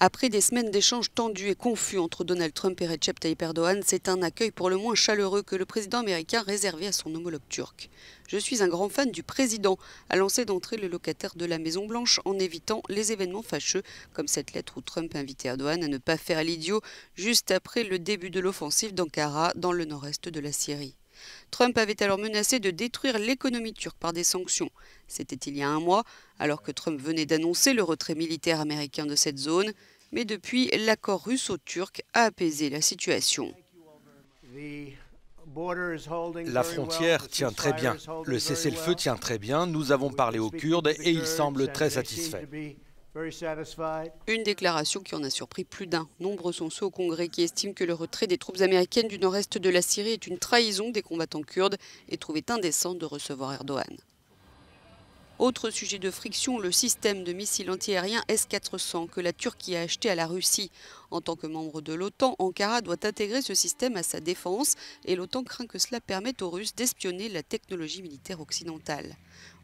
Après des semaines d'échanges tendus et confus entre Donald Trump et Recep Tayyip Erdogan, c'est un accueil pour le moins chaleureux que le président américain réservait à son homologue turc. Je suis un grand fan du président, a lancé d'entrée le locataire de la Maison Blanche en évitant les événements fâcheux, comme cette lettre où Trump invitait Erdogan à ne pas faire l'idiot juste après le début de l'offensive d'Ankara dans le nord-est de la Syrie. Trump avait alors menacé de détruire l'économie turque par des sanctions. C'était il y a un mois, alors que Trump venait d'annoncer le retrait militaire américain de cette zone. Mais depuis, l'accord russo-turc a apaisé la situation. La frontière tient très bien. Le cessez-le-feu tient très bien. Nous avons parlé aux Kurdes et ils semblent très satisfaits. Une déclaration qui en a surpris plus d'un. Nombreux sont ceux au Congrès qui estiment que le retrait des troupes américaines du nord-est de la Syrie est une trahison des combattants kurdes et trouvaient indécent de recevoir Erdogan. Autre sujet de friction, le système de missiles antiaériens S-400 que la Turquie a acheté à la Russie. En tant que membre de l'OTAN, Ankara doit intégrer ce système à sa défense et l'OTAN craint que cela permette aux Russes d'espionner la technologie militaire occidentale.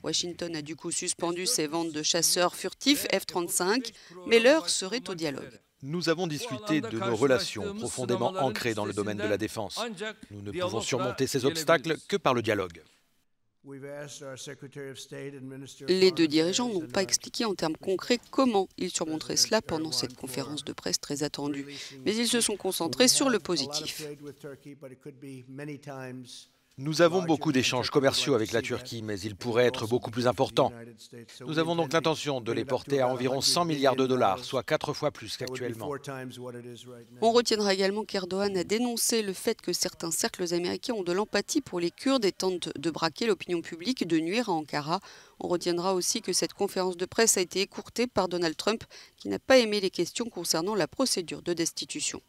Washington a du coup suspendu ses ventes de chasseurs furtifs F-35, mais l'heure serait au dialogue. Nous avons discuté de nos relations profondément ancrées dans le domaine de la défense. Nous ne pouvons surmonter ces obstacles que par le dialogue. Les deux dirigeants n'ont pas expliqué en termes concrets comment ils surmonteraient cela pendant cette conférence de presse très attendue, mais ils se sont concentrés sur le positif. Nous avons bah, beaucoup d'échanges commerciaux avec la Turquie, mais ils pourraient être beaucoup plus importants. Nous avons donc l'intention de les porter à environ 100 milliards de dollars, soit quatre fois plus qu'actuellement. On retiendra également qu'Erdogan a dénoncé le fait que certains cercles américains ont de l'empathie pour les Kurdes et tentent de braquer l'opinion publique, de nuire à Ankara. On retiendra aussi que cette conférence de presse a été écourtée par Donald Trump, qui n'a pas aimé les questions concernant la procédure de destitution.